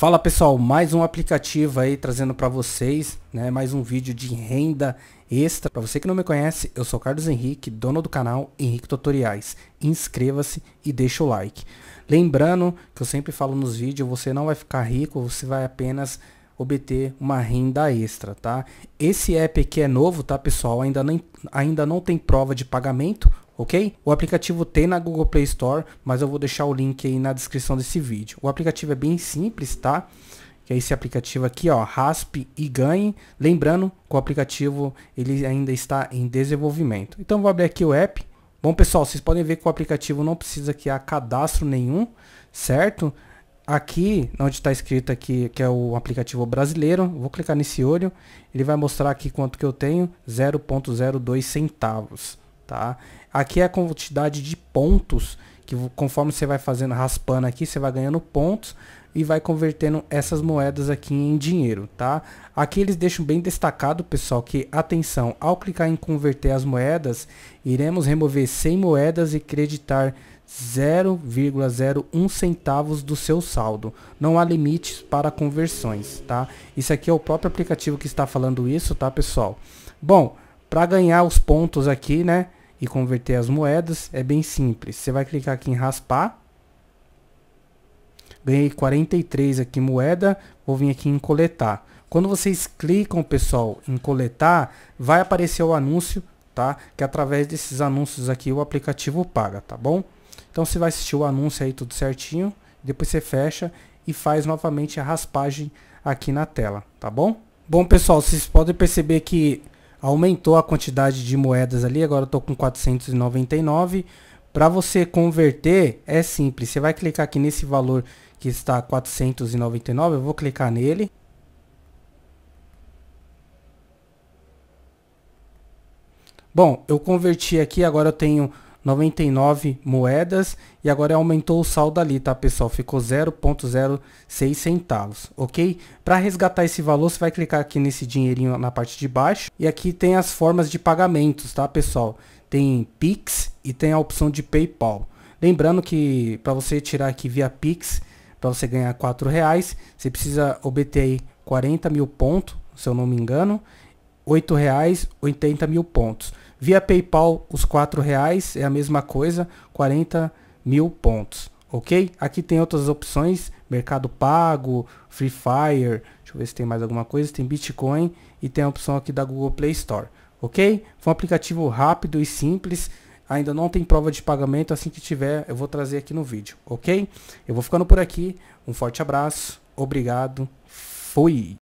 Fala pessoal, mais um aplicativo aí trazendo para vocês, né, mais um vídeo de renda extra. Para você que não me conhece, eu sou Carlos Henrique, dono do canal Henrique Tutoriais. Inscreva-se e deixa o like. Lembrando que eu sempre falo nos vídeos, você não vai ficar rico, você vai apenas obter uma renda extra, tá? Esse app aqui é novo, tá, pessoal? Ainda não, ainda não tem prova de pagamento, ok? O aplicativo tem na Google Play Store, mas eu vou deixar o link aí na descrição desse vídeo. O aplicativo é bem simples, tá? Que é esse aplicativo aqui, ó, Raspe e Ganhe. Lembrando que o aplicativo ele ainda está em desenvolvimento. Então vou abrir aqui o app. Bom, pessoal, vocês podem ver que o aplicativo não precisa criar cadastro nenhum, certo? aqui, onde está escrito aqui, que é o aplicativo brasileiro, vou clicar nesse olho, ele vai mostrar aqui quanto que eu tenho, 0.02 centavos, tá? Aqui é a quantidade de pontos, que conforme você vai fazendo, raspando aqui, você vai ganhando pontos e vai convertendo essas moedas aqui em dinheiro, tá? Aqui eles deixam bem destacado, pessoal, que, atenção, ao clicar em converter as moedas, iremos remover 100 moedas e creditar 0,01 centavos do seu saldo. Não há limites para conversões, tá? Isso aqui é o próprio aplicativo que está falando isso, tá, pessoal? Bom, para ganhar os pontos aqui, né, e converter as moedas, é bem simples. Você vai clicar aqui em raspar. Ganhei 43 aqui moeda, vou vir aqui em coletar. Quando vocês clicam, pessoal, em coletar, vai aparecer o anúncio, tá? Que através desses anúncios aqui o aplicativo paga, tá bom? Então você vai assistir o anúncio aí tudo certinho, depois você fecha e faz novamente a raspagem aqui na tela, tá bom? Bom pessoal, vocês podem perceber que aumentou a quantidade de moedas ali, agora eu tô com 499. Para você converter é simples, você vai clicar aqui nesse valor que está 499, eu vou clicar nele. Bom, eu converti aqui, agora eu tenho 99 moedas e agora aumentou o saldo ali, tá pessoal? Ficou 0.06 centavos, ok? Para resgatar esse valor, você vai clicar aqui nesse dinheirinho na parte de baixo e aqui tem as formas de pagamentos, tá pessoal? Tem Pix e tem a opção de PayPal. Lembrando que para você tirar aqui via Pix, para você ganhar 4 reais, você precisa obter aí 40 mil pontos, se eu não me engano, reais 8,80 mil pontos. Via PayPal, os R$ reais é a mesma coisa, 40 mil pontos. Ok? Aqui tem outras opções, Mercado Pago, Free Fire, deixa eu ver se tem mais alguma coisa, tem Bitcoin e tem a opção aqui da Google Play Store. Ok? Foi um aplicativo rápido e simples, ainda não tem prova de pagamento, assim que tiver eu vou trazer aqui no vídeo, ok? Eu vou ficando por aqui, um forte abraço, obrigado, fui!